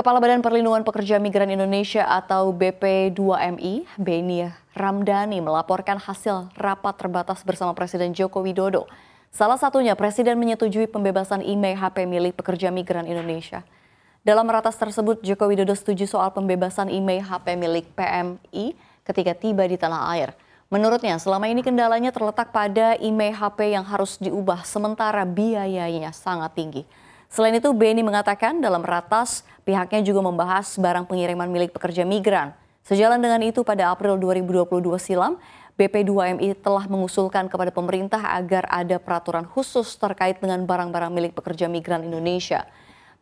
Kepala Badan Perlindungan Pekerja Migran Indonesia atau BP2MI, Beni Ramdhani melaporkan hasil rapat terbatas bersama Presiden Joko Widodo. Salah satunya Presiden menyetujui pembebasan IMEI-HP milik pekerja migran Indonesia. Dalam ratas tersebut, Joko Widodo setuju soal pembebasan IMEI-HP milik PMI ketika tiba di tanah air. Menurutnya, selama ini kendalanya terletak pada IMEI-HP yang harus diubah sementara biayanya sangat tinggi. Selain itu, Beni mengatakan dalam ratas pihaknya juga membahas barang pengiriman milik pekerja migran. Sejalan dengan itu, pada April 2022 silam, BP2MI telah mengusulkan kepada pemerintah agar ada peraturan khusus terkait dengan barang-barang milik pekerja migran Indonesia.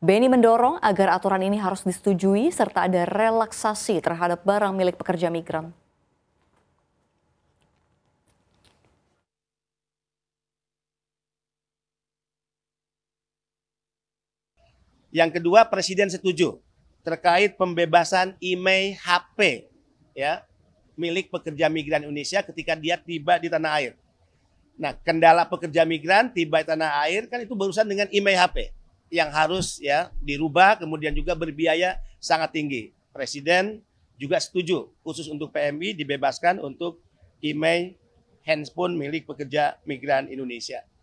Beni mendorong agar aturan ini harus disetujui serta ada relaksasi terhadap barang milik pekerja migran. Yang kedua, Presiden setuju terkait pembebasan IMEI HP ya milik pekerja migran Indonesia ketika dia tiba di tanah air. Nah, kendala pekerja migran tiba di tanah air kan itu berurusan dengan IMEI HP yang harus ya dirubah kemudian juga berbiaya sangat tinggi. Presiden juga setuju khusus untuk PMI dibebaskan untuk IMEI handphone milik pekerja migran Indonesia.